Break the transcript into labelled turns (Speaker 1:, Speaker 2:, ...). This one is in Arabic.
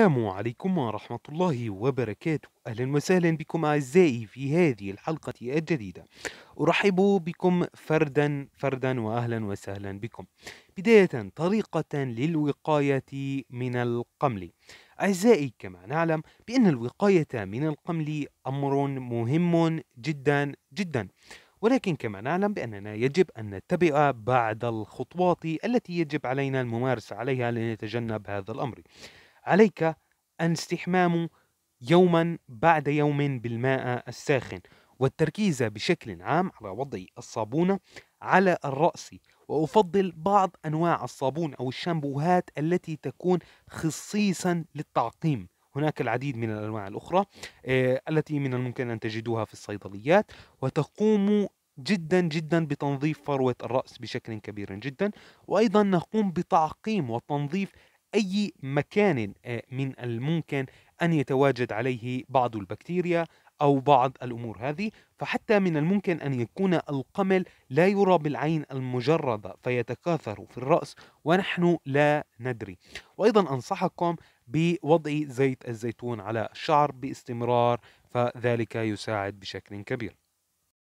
Speaker 1: السلام عليكم ورحمة الله وبركاته أهلا وسهلا بكم أعزائي في هذه الحلقة الجديدة أرحب بكم فردا فردا وأهلا وسهلا بكم بداية طريقة للوقاية من القمل أعزائي كما نعلم بأن الوقاية من القمل أمر مهم جدا جدا ولكن كما نعلم بأننا يجب أن نتبع بعض الخطوات التي يجب علينا الممارسة عليها لنتجنب هذا الأمر عليك أن استحمام يوما بعد يوم بالماء الساخن والتركيز بشكل عام على وضع الصابونة على الرأس وأفضل بعض أنواع الصابون أو الشامبوهات التي تكون خصيصا للتعقيم هناك العديد من الأنواع الأخرى آه، التي من الممكن أن تجدوها في الصيدليات وتقوم جدا جدا بتنظيف فروة الرأس بشكل كبير جدا وأيضا نقوم بتعقيم وتنظيف أي مكان آه، من الممكن أن يتواجد عليه بعض البكتيريا أو بعض الأمور هذه فحتى من الممكن أن يكون القمل لا يرى بالعين المجردة فيتكاثر في الرأس ونحن لا ندري وأيضا أنصحكم بوضع زيت الزيتون على الشعر باستمرار فذلك يساعد بشكل كبير